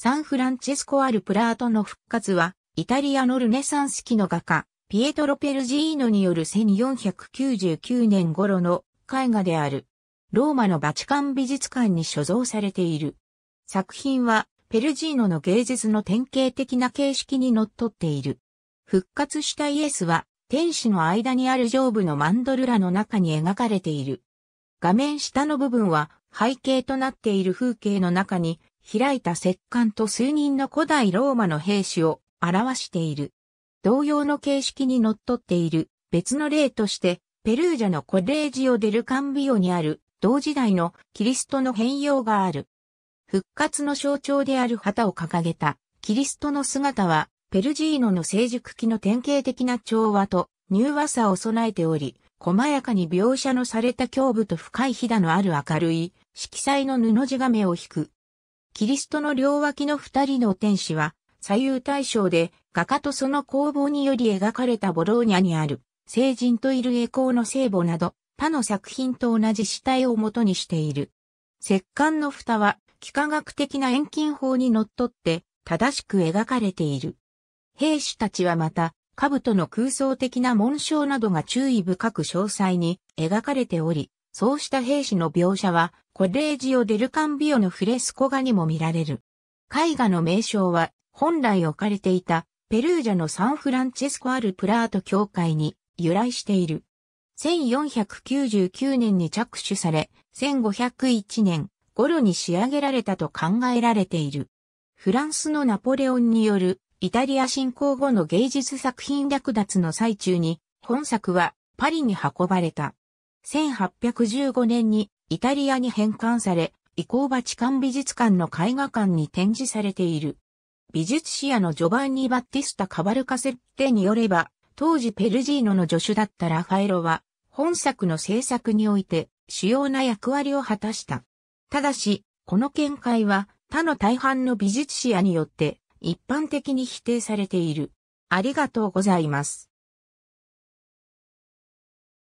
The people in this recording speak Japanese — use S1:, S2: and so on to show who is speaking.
S1: サンフランチェスコ・アル・プラートの復活は、イタリアのルネサンス期の画家、ピエトロ・ペルジーノによる1499年頃の絵画である。ローマのバチカン美術館に所蔵されている。作品は、ペルジーノの芸術の典型的な形式に則っっている。復活したイエスは、天使の間にある上部のマンドルラの中に描かれている。画面下の部分は背景となっている風景の中に開いた石棺と数人の古代ローマの兵士を表している。同様の形式にのっとっている別の例として、ペルージャのコレージオ・デル・カンビオにある同時代のキリストの変容がある。復活の象徴である旗を掲げたキリストの姿は、ペルジーノの成熟期の典型的な調和と柔和さを備えており、細やかに描写のされた胸部と深いひだのある明るい色彩の布地亀を引くキリストの両脇の二人の天使は、左右対称で、画家とその工房により描かれたボローニャにある、聖人といる栄光の聖母など、他の作品と同じ死体を元にしている。石棺の蓋は、幾何学的な遠近法にのっとって、正しく描かれている。兵士たちはまた、兜の空想的な紋章などが注意深く詳細に描かれており、そうした兵士の描写は、コレージオ・デルカンビオのフレスコ画にも見られる。絵画の名称は、本来置かれていた、ペルージャのサンフランチェスコ・アル・プラート教会に由来している。1499年に着手され、1501年頃に仕上げられたと考えられている。フランスのナポレオンによるイタリア侵攻後の芸術作品略奪の最中に、本作はパリに運ばれた。1815年にイタリアに返還され、イコーバチカン美術館の絵画館に展示されている。美術史屋のジョバンニ・バッティスタ・カバルカセッテによれば、当時ペルジーノの助手だったラファエロは、本作の制作において主要な役割を果たした。ただし、この見解は他の大半の美術史屋によって一般的に否定されている。ありがとうございます。